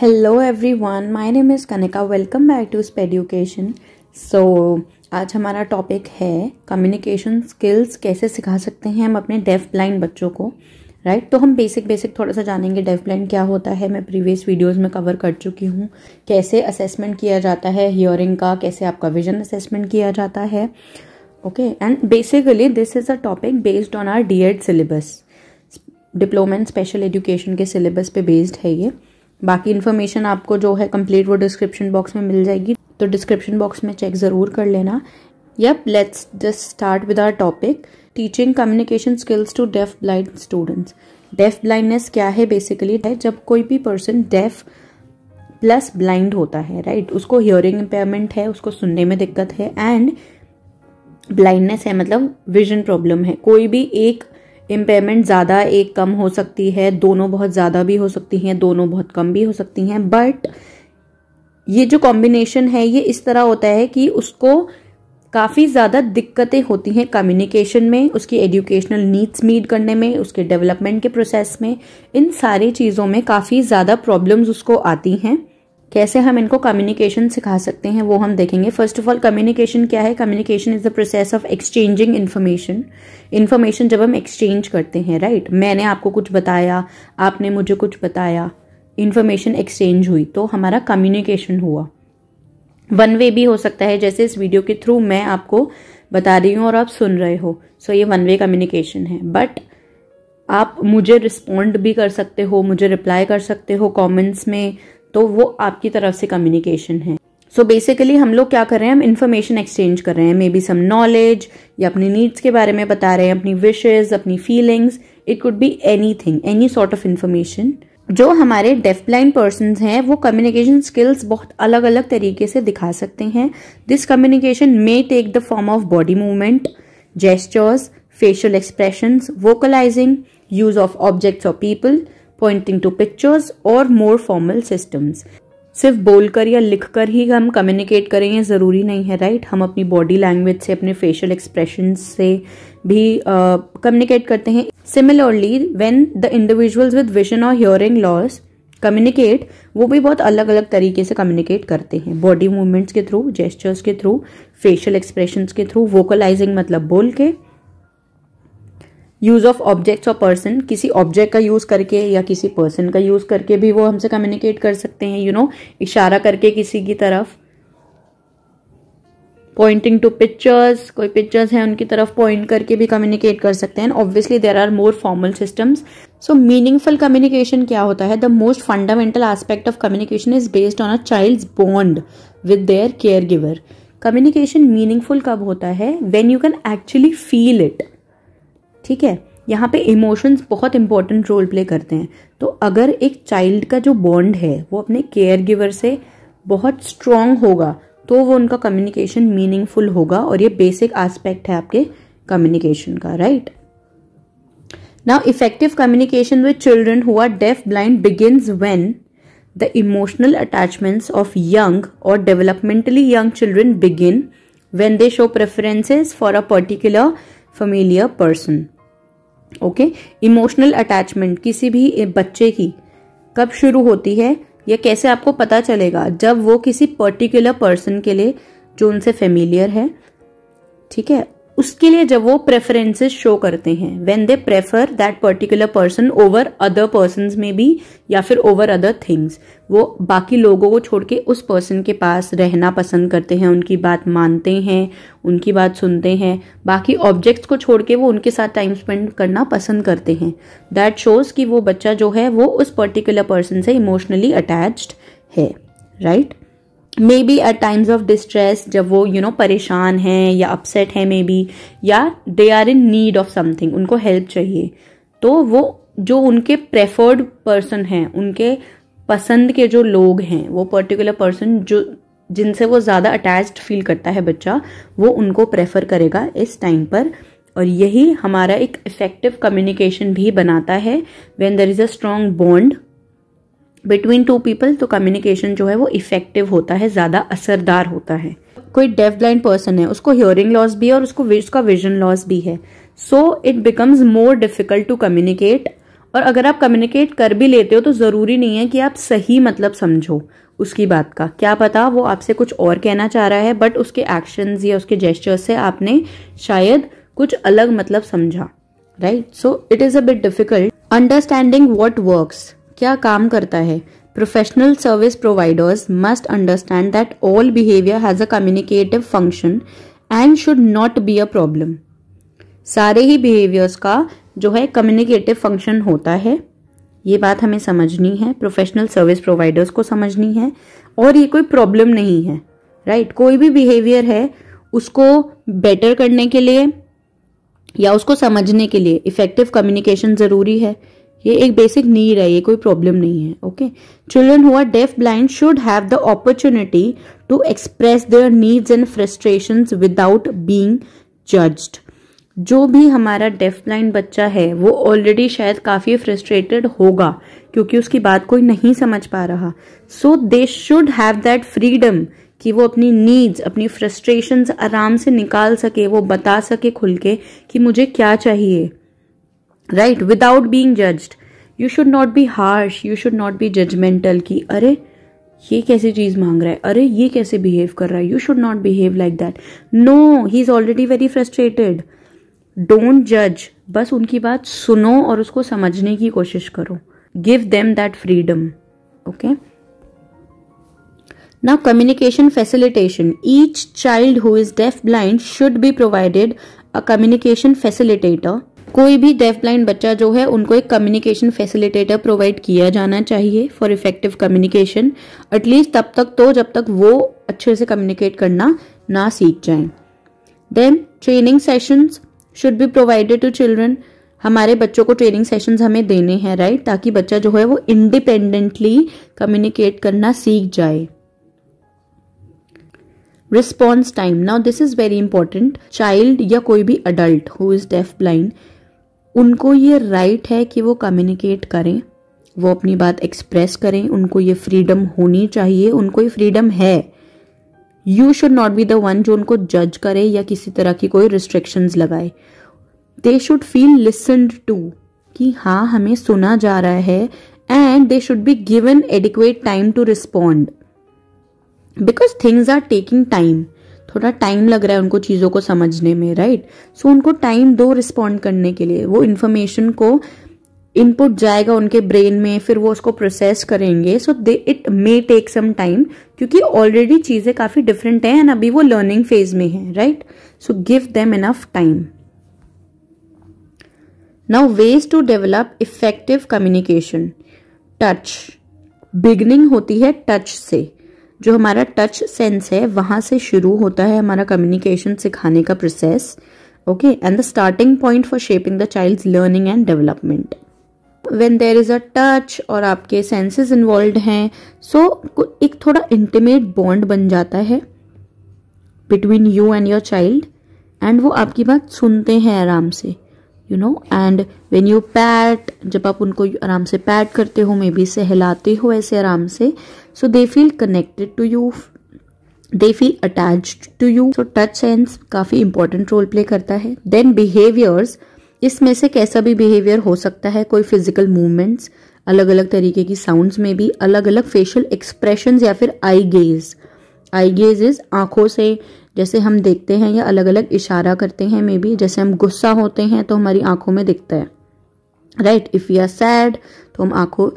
Hello everyone my name is Kanika welcome back to स्प education so आज हमारा topic है कम्युनिकेशन स्किल्स कैसे सिखा सकते हैं हम अपने डेफ ब्लाइंड बच्चों को राइट right? तो हम बेसिक बेसिक थोड़ा सा जानेंगे डेफ ब्लाइंड क्या होता है मैं प्रीवियस वीडियोस में कवर कर चुकी हूँ कैसे असेसमेंट किया जाता है हियरिंग का कैसे आपका विजन असेसमेंट किया जाता है okay and basically this is a topic based on R D syllabus diploma in special education के सिलेबस पे बेस्ड है ये बाकी इन्फॉर्मेशन आपको जो है कंप्लीट वो डिस्क्रिप्शन बॉक्स में मिल जाएगी तो डिस्क्रिप्शन बॉक्स में चेक ज़रूर कर लेना yup let's just start with our topic teaching communication skills to deaf blind students deaf blindness क्या है बेसिकली है जब कोई भी पर्सन डेफ प्लस ब्लाइंड होता है राइट right? उसको हियरिंग इम्पेयरमेंट है उसको सुनने में दिक्कत है एंड ब्लाइंडनेस है मतलब विजन प्रॉब्लम है कोई भी एक इम्पेयरमेंट ज़्यादा एक कम हो सकती है दोनों बहुत ज़्यादा भी हो सकती हैं दोनों बहुत कम भी हो सकती हैं बट ये जो कॉम्बिनेशन है ये इस तरह होता है कि उसको काफ़ी ज़्यादा दिक्कतें होती हैं कम्युनिकेशन में उसकी एजुकेशनल नीड्स मीट करने में उसके डेवलपमेंट के प्रोसेस में इन सारी चीज़ों में काफ़ी ज़्यादा प्रॉब्लम्स उसको आती हैं कैसे हम इनको कम्युनिकेशन सिखा सकते हैं वो हम देखेंगे फर्स्ट ऑफ ऑल कम्युनिकेशन क्या है communication is the process of exchanging information information जब हम एक्सचेंज करते हैं राइट right? मैंने आपको कुछ बताया आपने मुझे कुछ बताया इन्फॉर्मेशन एक्सचेंज हुई तो हमारा कम्युनिकेशन हुआ वन वे भी हो सकता है जैसे इस वीडियो के थ्रू मैं आपको बता रही हूँ और आप सुन रहे हो सो so, ये वन वे कम्युनिकेशन है बट आप मुझे रिस्पोंड भी कर सकते हो मुझे रिप्लाई कर सकते हो कमेंट्स में तो वो आपकी तरफ से कम्युनिकेशन है सो so बेसिकली हम लोग क्या कर रहे हैं हम इन्फॉर्मेशन एक्सचेंज कर रहे हैं मे बी सम नॉलेज या अपनी नीड्स के बारे में बता रहे हैं अपनी विशेज अपनी feelings it could be anything any sort of information जो हमारे डेफ ब्लाइंड पर्सन हैं वो कम्युनिकेशन स्किल्स बहुत अलग अलग तरीके से दिखा सकते हैं this communication may take the form of body movement gestures facial expressions vocalizing use of objects of people pointing to pictures और मोर फॉर्मल सिस्टम्स सिर्फ बोलकर या लिखकर ही हम कम्युनिकेट करें ये ज़रूरी नहीं है राइट हम अपनी बॉडी लैंग्वेज से अपने फेशियल एक्सप्रेशन से भी कम्युनिकेट uh, करते हैं similarly when the individuals with vision और हियरिंग लॉस कम्युनिकेट वो भी बहुत अलग अलग तरीके से कम्युनिकेट करते हैं बॉडी मूवमेंट्स के थ्रू जेस्चर्स के थ्रू फेशियल एक्सप्रेशन के थ्रू वोकलाइजिंग मतलब बोल के यूज ऑफ ऑब्जेक्ट्स और पर्सन किसी ऑब्जेक्ट का यूज करके या किसी पर्सन का यूज करके भी वो हमसे कम्युनिकेट कर सकते हैं यू you नो know, इशारा करके किसी की तरफ पॉइंटिंग टू पिक्चर्स कोई पिक्चर्स हैं उनकी तरफ पॉइंट करके भी कम्युनिकेट कर सकते हैं obviously there are more formal systems so meaningful communication क्या होता है the most fundamental aspect of communication is based on a child's bond with their caregiver communication meaningful कब होता है when you can actually feel it ठीक है यहाँ पे इमोशंस बहुत इंपॉर्टेंट रोल प्ले करते हैं तो अगर एक चाइल्ड का जो बॉन्ड है वो अपने केयर गिवर से बहुत स्ट्रांग होगा तो वो उनका कम्युनिकेशन मीनिंगफुल होगा और ये बेसिक एस्पेक्ट है आपके कम्युनिकेशन का right now effective communication with children who are deaf blind begin when the emotional attachments of young और developmentally young children begin when they show preferences for a particular familiar person okay emotional attachment किसी भी बच्चे की कब शुरू होती है या कैसे आपको पता चलेगा जब वो किसी पर्टिकुलर पर्सन के लिए जो उनसे फेमिलियर है ठीक है उसके लिए जब वो प्रेफरेंसेस शो करते हैं when they prefer that particular person over other person में भी या फिर ओवर अदर थिंग्स वो बाकी लोगों को छोड़ के उस पर्सन के पास रहना पसंद करते हैं उनकी बात मानते हैं उनकी बात सुनते हैं बाकी ऑब्जेक्ट्स को छोड़ के वो उनके साथ टाइम स्पेंड करना पसंद करते हैं दैट शोज़ कि वो बच्चा जो है वो उस पर्टिकुलर पर्सन से इमोशनली अटैच्ड है right right? Maybe at times of distress जब वो यू you नो know, परेशान हैं या अपसेट हैं मे बी या they are in need of something उनको हेल्प चाहिए तो वो जो उनके प्रेफर्ड पर्सन हैं उनके पसंद के जो लोग हैं वो पर्टिकुलर पर्सन जो जिनसे वो ज़्यादा अटैच्ड फील करता है बच्चा वो उनको प्रेफर करेगा इस टाइम पर और यही हमारा एक इफ़ेक्टिव कम्युनिकेशन भी बनाता है when there is a strong bond between two people तो कम्युनिकेशन जो है वो इफेक्टिव होता है ज़्यादा असरदार होता है कोई डेफ ब्लाइंड पर्सन है उसको हियरिंग लॉस भी है और उसको उसका विजन लॉस भी है so it becomes more difficult to communicate और अगर आप कम्युनिकेट कर भी लेते हो तो ज़रूरी नहीं है कि आप सही मतलब समझो उसकी बात का क्या पता वो आपसे कुछ और कहना चाह रहा है बट उसके एक्शन या उसके जेस्टर से आपने शायद कुछ अलग मतलब समझा right so it is a bit difficult understanding what works क्या काम करता है professional service providers must understand that all behaviour has a communicative function and should not be a problem सारे ही बिहेवियर्स का जो है कम्युनिकेटिव फंक्शन होता है ये बात हमें समझनी है प्रोफेशनल सर्विस प्रोवाइडर्स को समझनी है और ये कोई प्रॉब्लम नहीं है राइट right? कोई भी बिहेवियर है उसको बेटर करने के लिए या उसको समझने के लिए इफेक्टिव कम्युनिकेशन जरूरी है ये एक बेसिक नीड है ये कोई प्रॉब्लम नहीं है okay children who are deaf blind should have the opportunity to express their needs and frustration without being judged जो भी हमारा डेफ ब्लाइंड बच्चा है वो ऑलरेडी शायद काफ़ी फ्रस्ट्रेटेड होगा क्योंकि उसकी बात कोई नहीं समझ पा रहा so they should have that freedom कि वो अपनी नीड्स अपनी फ्रस्ट्रेशन आराम से निकाल सके वो बता सके खुल के कि मुझे क्या चाहिए right without being judged you should not be harsh you should not be judgmental कि अरे ये कैसी चीज मांग रहा है अरे ये कैसे बिहेव कर रहा है you should not behave like that no he is already very frustrated don't जज बस उनकी बात सुनो और उसको समझने की कोशिश करो give them that freedom okay ना communication facilitation each child who is deaf blind should be provided a communication facilitator कोई भी डेफ ब्लाइंड बच्चा जो है उनको एक कम्युनिकेशन फैसिलिटेटर प्रोवाइड किया जाना चाहिए फॉर इफेक्टिव कम्युनिकेशन एटलीस्ट तब तक तो जब तक वो अच्छे से कम्युनिकेट करना ना सीख जाए then training sessions should be provided to children हमारे बच्चों को ट्रेनिंग सेशंस हमें देने हैं राइट ताकि बच्चा जो है वो इंडिपेंडेंटली कम्युनिकेट करना सीख जाए response time now this is very important child या कोई भी adult who is deaf blind उनको ये राइट है कि वो कम्युनिकेट करें वो अपनी बात एक्सप्रेस करें उनको ये फ्रीडम होनी चाहिए उनको ये फ्रीडम है you should not be the one जो उनको जज करे या किसी तरह की कोई रिस्ट्रिक्शंस लगाए they should feel listened to कि हाँ हमें सुना जा रहा है and they should be given adequate time to respond because things are taking time थोड़ा टाइम लग रहा है उनको चीज़ों को समझने में राइट सो so, उनको टाइम दो रिस्पॉन्ड करने के लिए वो इन्फॉर्मेशन को इनपुट जाएगा उनके ब्रेन में फिर वो उसको प्रोसेस करेंगे so they it may take some time क्योंकि ऑलरेडी चीज़ें काफ़ी डिफरेंट हैं एंड अभी वो लर्निंग फेज में है right so give them enough time now ways to develop effective communication touch beginning होती है टच से जो हमारा टच सेंस है वहाँ से शुरू होता है हमारा कम्युनिकेशन सिखाने का process okay and the starting point for shaping the child learning and development when there is a touch और आपके सेंसेस इन्वॉल्व हैं सो so, एक थोड़ा इंटीमेट बॉन्ड बन जाता है between you and your child and वो आपकी बात सुनते हैं आराम से you know and when you pat जब आप उनको आराम से पैट करते हो मे बी सहलाते हो ऐसे आराम से so they feel connected to you they feel attach to you so touch sense काफी इंपॉर्टेंट रोल प्ले करता है देन बिहेवियर्स इसमें से कैसा भी बिहेवियर हो सकता है कोई फिजिकल मूवमेंट्स अलग अलग तरीके की साउंड में भी अलग अलग फेशियल एक्सप्रेशन या फिर eye gaze eye gaze is आंखों से जैसे हम देखते हैं या अलग अलग इशारा करते हैं मे बी जैसे हम गुस्सा होते हैं तो हमारी आंखों में दिखता है right if you are sad तो हम आंखों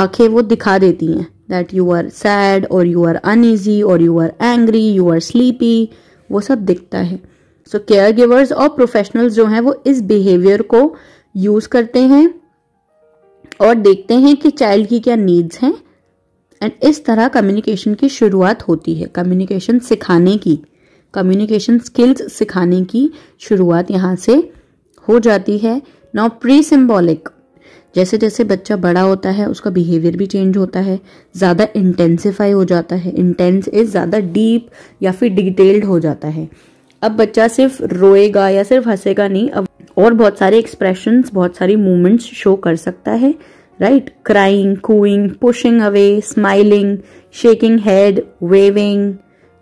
आंखें वो दिखा देती हैं दैट यू आर सैड और यू आर अनईजी और you are angry you are sleepy वो सब दिखता है सो केयर गिवर्स और प्रोफेशनल्स जो हैं वो इस बिहेवियर को यूज करते हैं और देखते हैं कि चाइल्ड की क्या नीड्स हैं एंड इस तरह कम्युनिकेशन की शुरुआत होती है कम्युनिकेशन सिखाने की कम्युनिकेशन स्किल्स सिखाने की शुरुआत यहाँ से हो जाती है नाउ प्री सिम्बॉलिक जैसे जैसे बच्चा बड़ा होता है उसका बिहेवियर भी चेंज होता है ज़्यादा इंटेंसिफाई हो जाता है इंटेंस इज ज़्यादा डीप या फिर डिटेल्ड हो जाता है अब बच्चा सिर्फ रोएगा या सिर्फ हंसेगा नहीं अब और बहुत सारे एक्सप्रेशन बहुत सारी मूवमेंट्स शो कर सकता है right crying cooing pushing away smiling shaking head waving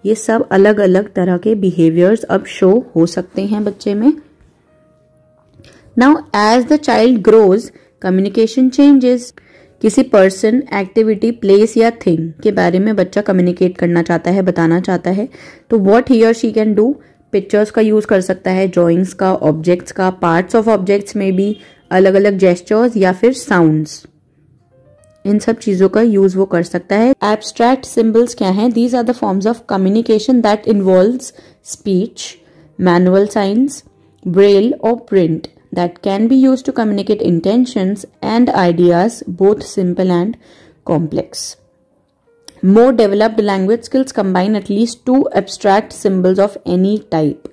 ये सब अलग अलग तरह के बिहेवियर्स अब शो हो सकते हैं बच्चे में now as the child grows communication changes किसी पर्सन एक्टिविटी प्लेस या थिंग के बारे में बच्चा कम्युनिकेट करना चाहता है बताना चाहता है तो वॉट ही और शी कैन डू पिक्चर्स का यूज़ कर सकता है ड्रॉइंग्स का ऑब्जेक्ट्स का पार्ट्स ऑफ ऑब्जेक्ट्स में भी अलग अलग जेस्टर्स या फिर साउंड्स इन सब चीज़ों का यूज़ वो कर सकता है एब्स्ट्रैक्ट सिम्बल्स क्या हैं these are the forms of communication that involve speech manual signs braille और print that can be used to communicate intentions and ideas, both simple and complex. More developed language skills combine at least two abstract symbols of any type.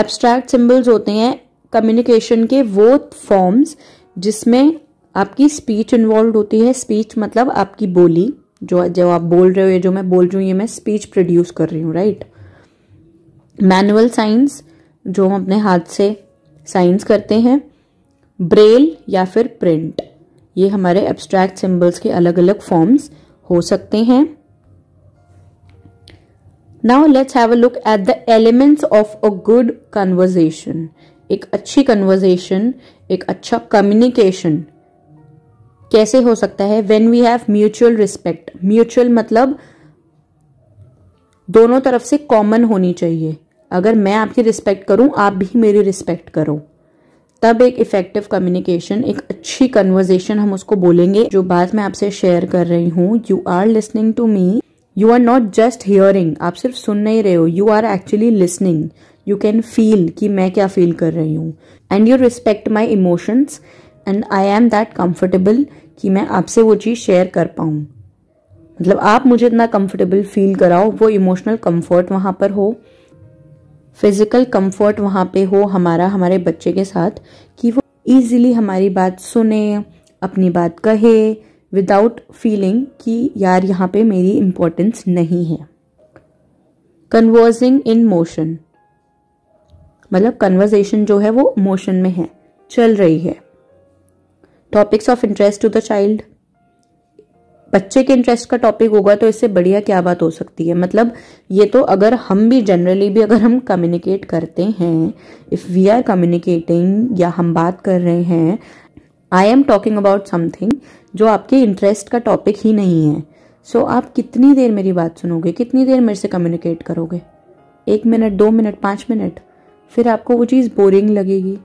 abstract symbols hote hain communication ke wo forms jisme aapki speech involved hoti hai speech matlab aapki boli jo jab aap bol rahe ho ये jo main bol rahi hu ye main speech produce kar rahi hu right manual signs जो हम अपने हाथ से science करते हैं Braille या फिर प्रिंट ये हमारे एब्स्ट्रैक्ट सिंबल्स के अलग अलग फॉर्म्स हो सकते हैं now let's have a look at the elements of a good conversation एक अच्छी कन्वर्जेशन एक अच्छा कम्युनिकेशन कैसे हो सकता है when we have mutual respect mutual मतलब दोनों तरफ से कॉमन होनी चाहिए अगर मैं आपकी रिस्पेक्ट करूं आप भी मेरी रिस्पेक्ट करो तब एक इफ़ेक्टिव कम्युनिकेशन एक अच्छी कन्वर्जेशन हम उसको बोलेंगे जो बात मैं आपसे शेयर कर रही हूँ you are listening to me you are not just hearing आप सिर्फ सुन नहीं रहे हो you are actually listening you can feel कि मैं क्या फील कर रही हूँ and you respect my emotions and I am that comfortable कि मैं आपसे वो चीज़ शेयर कर पाऊँ मतलब आप मुझे इतना कंफर्टेबल फील कराओ वो इमोशनल कम्फर्ट वहाँ पर हो फिज़िकल कंफर्ट वहाँ पे हो हमारा हमारे बच्चे के साथ कि वो इजीली हमारी बात सुने अपनी बात कहे विदाउट फीलिंग कि यार यहाँ पे मेरी इम्पोर्टेंस नहीं है कन्वर्जिंग इन मोशन मतलब कन्वर्जेशन जो है वो मोशन में है चल रही है topics of interest to the child बच्चे के इंटरेस्ट का टॉपिक होगा तो इससे बढ़िया क्या बात हो सकती है मतलब ये तो अगर हम भी जनरली भी अगर हम कम्युनिकेट करते हैं इफ़ वी आर कम्युनिकेटिंग या हम बात कर रहे हैं I am talking about something जो आपके इंटरेस्ट का टॉपिक ही नहीं है सो so, आप कितनी देर मेरी बात सुनोगे कितनी देर मेरे से कम्युनिकेट करोगे एक मिनट दो मिनट पाँच मिनट फिर आपको वो चीज़ बोरिंग लगेगी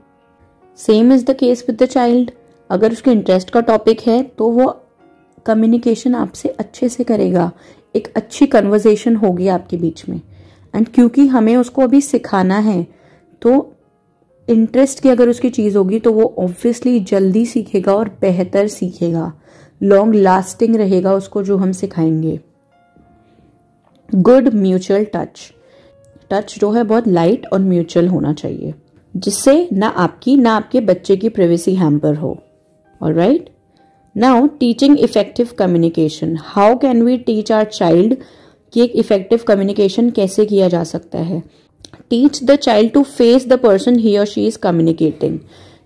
same is the case with the child अगर उसके इंटरेस्ट का टॉपिक है तो वो कम्युनिकेशन आपसे अच्छे से करेगा एक अच्छी कन्वर्जेशन होगी आपके बीच में एंड क्योंकि हमें उसको अभी सिखाना है तो इंटरेस्ट की अगर उसकी चीज़ होगी तो वो ऑब्वियसली जल्दी सीखेगा और बेहतर सीखेगा लॉन्ग लास्टिंग रहेगा उसको जो हम सिखाएंगे गुड म्यूचुअल टच टच जो है बहुत लाइट और म्यूचुअल होना चाहिए जिससे ना आपकी ना आपके बच्चे की प्रिवेसी हैम्पर हो और right now teaching effective communication how can we teach our child कि एक इफेक्टिव कम्युनिकेशन कैसे किया जा सकता है teach the child to face the person he और she is communicating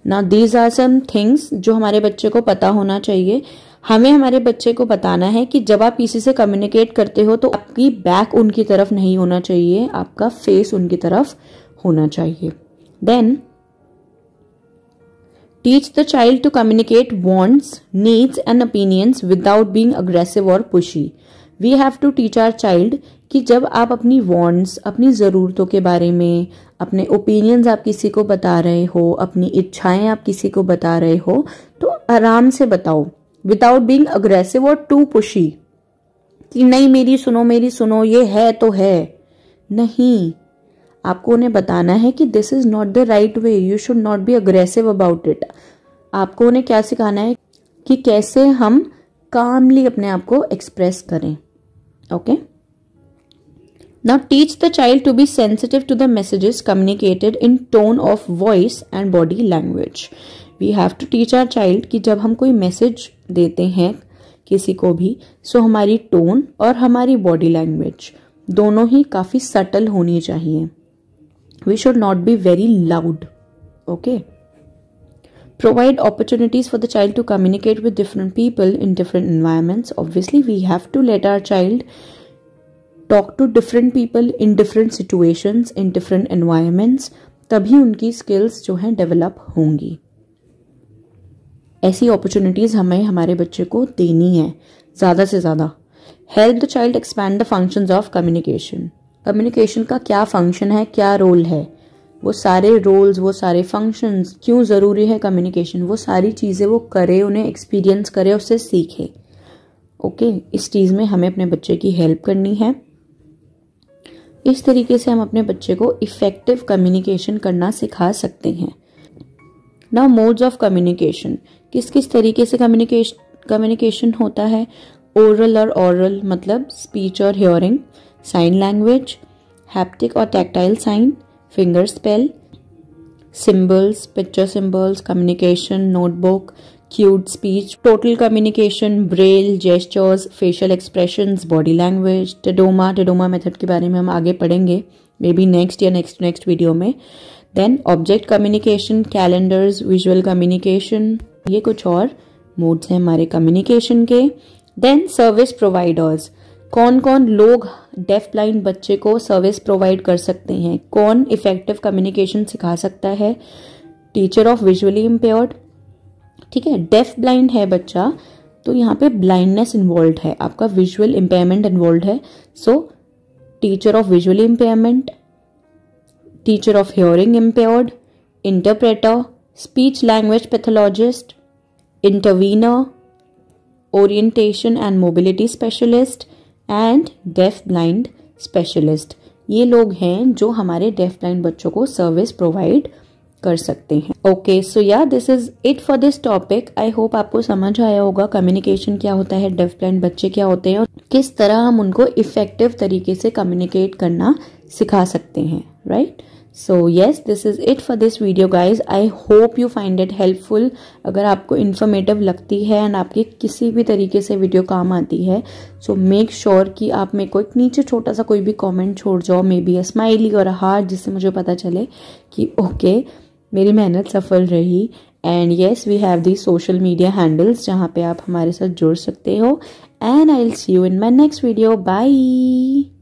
now these are some things जो हमारे बच्चे को पता होना चाहिए हमें हमारे बच्चे को बताना है कि जब आप किसी से कम्युनिकेट करते हो तो आपकी बैक उनकी तरफ नहीं होना चाहिए आपका फेस उनकी तरफ होना चाहिए then Teach the child to communicate wants, needs, and opinions without being aggressive or pushy. We have to teach our child कि जब आप अपनी वॉन्ट्स अपनी ज़रूरतों के बारे में अपने ओपिनियंस आप किसी को बता रहे हो अपनी इच्छाएं आप किसी को बता रहे हो तो आराम से बताओ विदाउट बींग अग्रेसिव और टू पुशी कि नहीं मेरी सुनो मेरी सुनो ये है तो है नहीं आपको उन्हें बताना है कि this is not the right way you should not be aggressive about it आपको उन्हें क्या सिखाना है कि कैसे हम कामली अपने आप को एक्सप्रेस करें okay now teach the child to be sensitive to the messages communicated in tone of voice and body language we have to teach our child कि जब हम कोई मैसेज देते हैं किसी को भी सो हमारी टोन और हमारी बॉडी लैंग्वेज दोनों ही काफ़ी सटल होनी चाहिए we should not be very loud okay provide opportunities for the child to communicate with different people in different environments obviously we have to let our child talk to different people in different situations in different environments तभी उनकी skills जो हैं develop होंगी ऐसी opportunities हमें हमारे बच्चे को देनी है ज़्यादा से ज़्यादा help the child expand the functions of communication communication का क्या फंक्शन है क्या रोल है वो सारे रोल्स वो सारे फंक्शंस क्यों ज़रूरी है कम्युनिकेशन वो सारी चीज़ें वो करे उन्हें एक्सपीरियंस करे उससे सीखे ओके okay, इस चीज़ में हमें अपने बच्चे की हेल्प करनी है इस तरीके से हम अपने बच्चे को इफ़ेक्टिव कम्युनिकेशन करना सिखा सकते हैं ना मोड्स ऑफ कम्युनिकेशन किस किस तरीके से कम्युनिकेशन कम्युनिकेशन होता है ओरल और ऑरल मतलब स्पीच और हियरिंग साइन लैंग्वेज हैप्टिक और tactile sign finger spell symbols picture symbols communication notebook cued speech total communication braille gestures facial expression body language tadoma tadoma method के बारे में हम आगे पढ़ेंगे मे बी नेक्स्ट या नेक्स्ट नेक्स्ट वीडियो में then object communication calendars visual communication ये कुछ और मोड्स हैं हमारे कम्युनिकेशन के देन सर्विस प्रोवाइडर्स कौन कौन लोग डेफ ब्लाइंड बच्चे को सर्विस प्रोवाइड कर सकते हैं कौन इफेक्टिव कम्युनिकेशन सिखा सकता है टीचर ऑफ विजुअली इम्पेयर्ड ठीक है डेफ ब्लाइंड है बच्चा तो यहाँ पे ब्लाइंडनेस इन्वॉल्व है आपका विजुअल इम्पेयरमेंट इन्वॉल्व है so teacher of visually impairment teacher of hearing impaired interpreter speech language pathologist intervener orientation and mobility specialist and deaf blind specialist ये लोग हैं जो हमारे डेफ ब्लाइंड बच्चों को सर्विस प्रोवाइड कर सकते हैं okay so yeah this is it for this topic I hope आपको समझ आया होगा कम्युनिकेशन क्या होता है डेफ ब्लाइंड बच्चे क्या होते हैं और किस तरह हम उनको इफेक्टिव तरीके से कम्युनिकेट करना सिखा सकते हैं right right? So yes this is it for this video guys I hope you find it helpful अगर आपको इन्फॉर्मेटिव लगती है एंड आपके किसी भी तरीके से वीडियो काम आती है सो मेक श्योर कि आप मेरे को एक नीचे छोटा सा कोई भी कॉमेंट छोड़ जाओ मे बी अ स्माइली और अ हार्ट जिससे मुझे पता चले कि ओके okay, मेरी मेहनत सफल रही and yes we have the social media handles जहाँ पे आप हमारे साथ जुड़ सकते हो and I will see you in my next video by